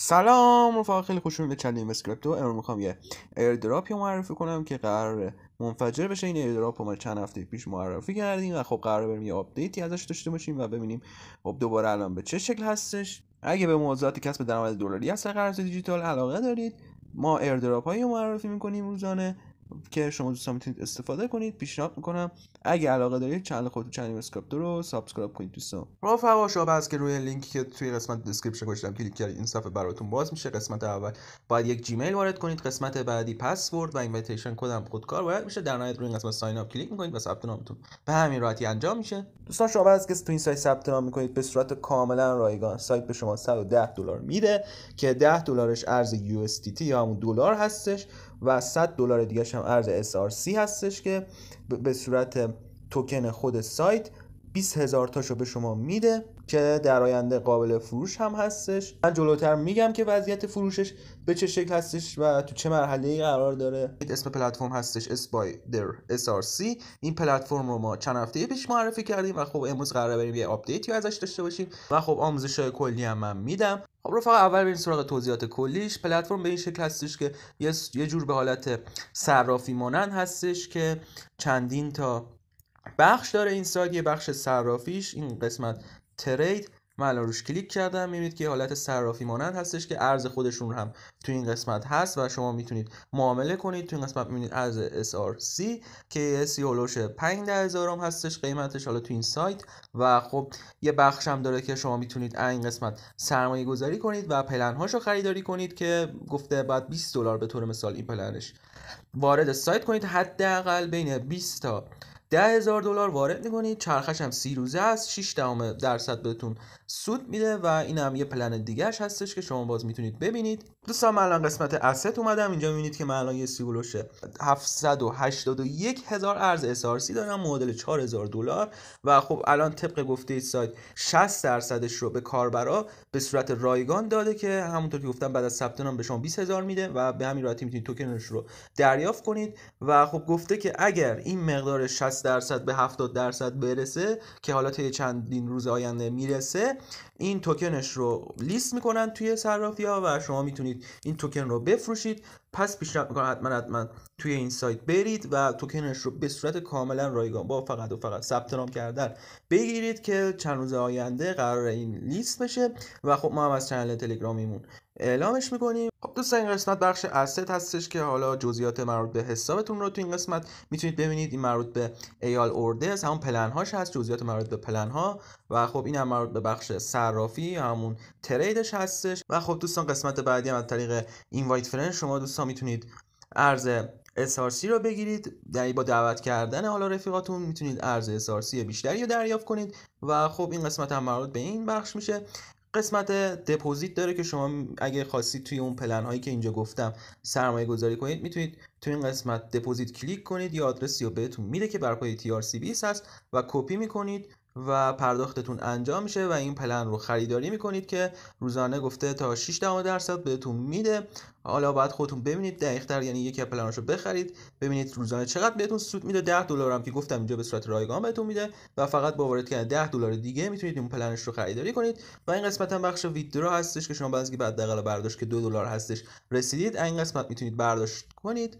سلام رفقا خیلی خوش به چندیم اسکریپتو امروز میخوام یه رو معرفی کنم که قرار منفجر بشه این ایردراپ رو ما چند هفته پیش معرفی کردیم و خب قرار بریم یه آپدیتی ازش داشته باشیم و ببینیم خب دوباره الان به چه شکل هستش اگه به موضوعات کسب درآمد دلاری از قرار دیجیتال علاقه دارید ما ایردراپ هایی معرفی میکنیم روزانه که شما دوستان میتونید استفاده کنید پیشنهاد میکنم اگه علاقه دارید چنل خود چنل اسکرپت رو سابسکرایب کنید دوستان رفقا شما از که روی لینکی که توی قسمت دیسکریپشن گذاشتم کلیک کردید این صفحه براتون باز میشه قسمت اول باید یک جیمیل وارد کنید قسمت بعدی پسورد و اینویتیشن کدم خودکار وارد میشه در نهایت روی این قسمت ساین اپ کلیک میکنید و ثبت نامتون به همین راحتی انجام میشه دوستان شما از که تو این سایت ثبت نام میکنید به صورت کاملا رایگان سایت به شما 110 دلار میده که 10 دلارش ارز تی یا همون دلار هستش و 100 دلار دیگه هم ارز SRC هستش که به صورت توکن خود سایت 20 هزار تاشو به شما میده که در آینده قابل فروش هم هستش من جلوتر میگم که وضعیت فروشش به چه شکل هستش و تو چه مرحله ای قرار داره اسم پلتفرم هستش اسپایدر SRC این پلتفرم رو ما چند هفته پیش معرفی کردیم و خب امروز قراره بریم یه آپدیتی ازش داشته باشیم و خب آموزش های کلی هم من میدم خب رفقا اول بریم سراغ توضیحات کلیش پلتفرم به این شکل هستش که یه جور به حالت صرافی مانند هستش که چندین تا بخش داره این سایت یه بخش صرافیش این قسمت ترید من الان روش کلیک کردم میبینید که حالت صرافی مانند هستش که ارز خودشون هم تو این قسمت هست و شما میتونید معامله کنید تو این قسمت میبینید ارز SRC که سی هلوش 5 هزار هم هستش قیمتش حالا تو این سایت و خب یه بخش هم داره که شما میتونید این قسمت سرمایه گذاری کنید و پلن رو خریداری کنید که گفته بعد 20 دلار به طور مثال این پلنش وارد سایت کنید حداقل بین 20 تا ده هزار دلار وارد میکنید چرخش هم سی روزه است 6 درصد بهتون سود میده و این هم یه پلن دیگهش هستش که شما باز میتونید ببینید دوستان من الان قسمت اسست اومدم اینجا میبینید که من الان یه سی بلوش 781 هزار ارز SRC دارم مدل 4000 دلار و خب الان طبق گفته سایت 60 درصدش رو به کاربرا به صورت رایگان داده که همونطور که گفتم بعد از ثبت نام به شما 20 هزار میده و به همین راحتی میتونید توکنش رو دریافت کنید و خب گفته که اگر این مقدار 6 درصد به 70 درصد برسه که حالا طی چندین روز آینده میرسه این توکنش رو لیست میکنن توی صرافی ها و شما میتونید این توکن رو بفروشید پس پیشنهاد میکنم حتما حتما توی این سایت برید و توکنش رو به صورت کاملا رایگان با فقط و فقط ثبت نام کردن بگیرید که چند روز آینده قرار این لیست بشه و خب ما هم از چنل تلگرامیمون اعلامش میکنیم خب دوستان این قسمت بخش asset هستش که حالا جزئیات مربوط به حسابتون رو تو این قسمت میتونید ببینید این مربوط به ایال اوردرز همون پلن هاش هست جزئیات مربوط به پلن ها و خب این هم مربوط به بخش صرافی همون تریدش هستش و خب دوستان قسمت بعدی هم از طریق اینوایت فرند شما دوستان میتونید ارز SRC رو بگیرید یعنی با دعوت کردن حالا رفیقاتون میتونید ارز SRC بیشتری رو دریافت کنید و خب این قسمت هم مربوط به این بخش میشه قسمت دپوزیت داره که شما اگه خواستید توی اون پلن هایی که اینجا گفتم سرمایه گذاری کنید میتونید توی این قسمت دپوزیت کلیک کنید یا آدرسی رو بهتون میده که بر TRC20 هست و کپی میکنید و پرداختتون انجام میشه و این پلن رو خریداری میکنید که روزانه گفته تا 6 درصد بهتون میده حالا باید خودتون ببینید دقیق تر یعنی یکی از رو بخرید ببینید روزانه چقدر بهتون سود میده 10 دلار هم که گفتم اینجا به صورت رایگان بهتون میده و فقط با وارد کردن 10 دلار دیگه میتونید اون پلنش رو خریداری کنید و این قسمت هم بخش ویدرو هستش که شما بعضی بعد دقل برداشت که 2 دلار هستش رسیدید این قسمت میتونید برداشت کنید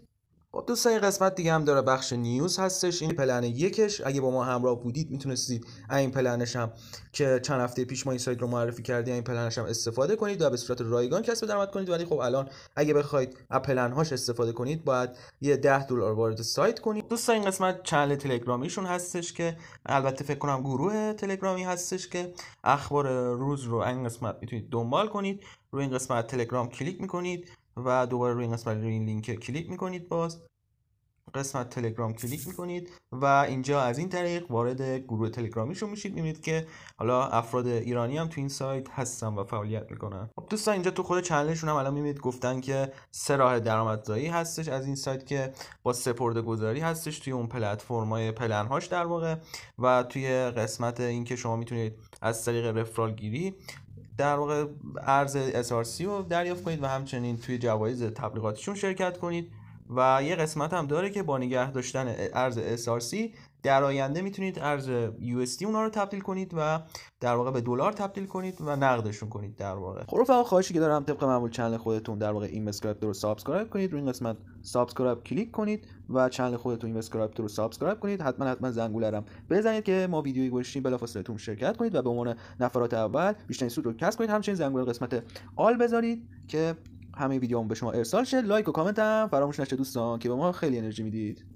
خب دوستان این قسمت دیگه هم داره بخش نیوز هستش این پلن یکش اگه با ما همراه بودید میتونستید این پلنش هم که چند هفته پیش ما این سایت رو معرفی کردیم این پلنش هم استفاده کنید و به صورت رایگان کسب درآمد کنید ولی خب الان اگه بخواید از پلن هاش استفاده کنید باید یه 10 دلار وارد سایت کنید دوستان این قسمت چنل تلگرامیشون هستش که البته فکر کنم گروه تلگرامی هستش که اخبار روز رو این قسمت میتونید دنبال کنید روی این قسمت تلگرام کلیک میکنید و دوباره روی این قسمت روی این لینک کلیک میکنید باز قسمت تلگرام کلیک میکنید و اینجا از این طریق وارد گروه تلگرامیشون میشید میبینید که حالا افراد ایرانی هم تو این سایت هستن و فعالیت میکنن خب دوستان اینجا تو خود چنلشون هم الان میبینید گفتن که سه راه درآمدزایی هستش از این سایت که با سپرده گذاری هستش توی اون پلتفرم‌های پلنهاش در واقع و توی قسمت اینکه شما میتونید از طریق رفرال گیری در واقع ارز SRC رو دریافت کنید و همچنین توی جوایز تبلیغاتشون شرکت کنید و یه قسمت هم داره که با نگه داشتن ارز SRC در آینده میتونید ارز USD اونا رو تبدیل کنید و در واقع به دلار تبدیل کنید و نقدشون کنید در واقع خب رفقا خواهشی که دارم طبق معمول چنل خودتون در واقع این مسکرایب رو سابسکرایب کنید روی این قسمت سابسکرایب کلیک کنید و چنل خودتون این مسکرایب رو سابسکرایب کنید حتما حتما رم بزنید که ما ویدیوی گوشیم بلافاصله تون شرکت کنید و به عنوان نفرات اول بیشترین سود رو کسب کنید همچنین زنگوله قسمت آل بذارید که همه ویدیوامو به شما ارسال شه لایک و کامنت هم فراموش نشه دوستان که به ما خیلی انرژی میدید